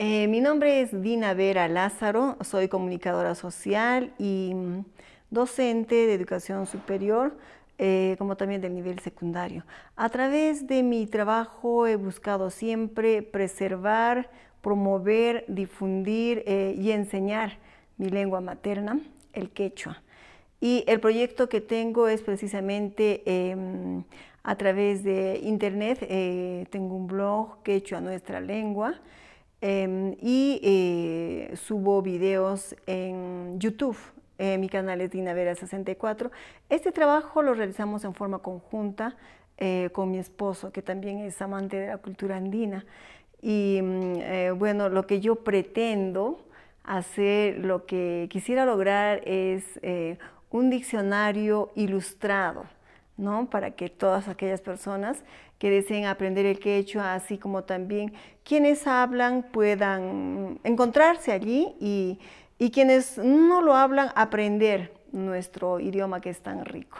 Eh, mi nombre es Dina Vera Lázaro, soy comunicadora social y mm, docente de educación superior, eh, como también del nivel secundario. A través de mi trabajo he buscado siempre preservar, promover, difundir eh, y enseñar mi lengua materna, el quechua. Y el proyecto que tengo es precisamente em, a través de internet, tengo un blog, Quechua Nuestra Lengua, Em, y eh, subo videos en YouTube. Eh, mi canal es Dinavera64. Este trabajo lo realizamos en forma conjunta eh, con mi esposo, que también es amante de la cultura andina. Y mm, bueno, lo que yo pretendo hacer, lo que quisiera lograr es un diccionario ilustrado ¿no? Para que todas aquellas personas que deseen aprender el quechua, así como también quienes hablan puedan encontrarse allí y quienes no lo hablan, aprender nuestro idioma que es tan rico.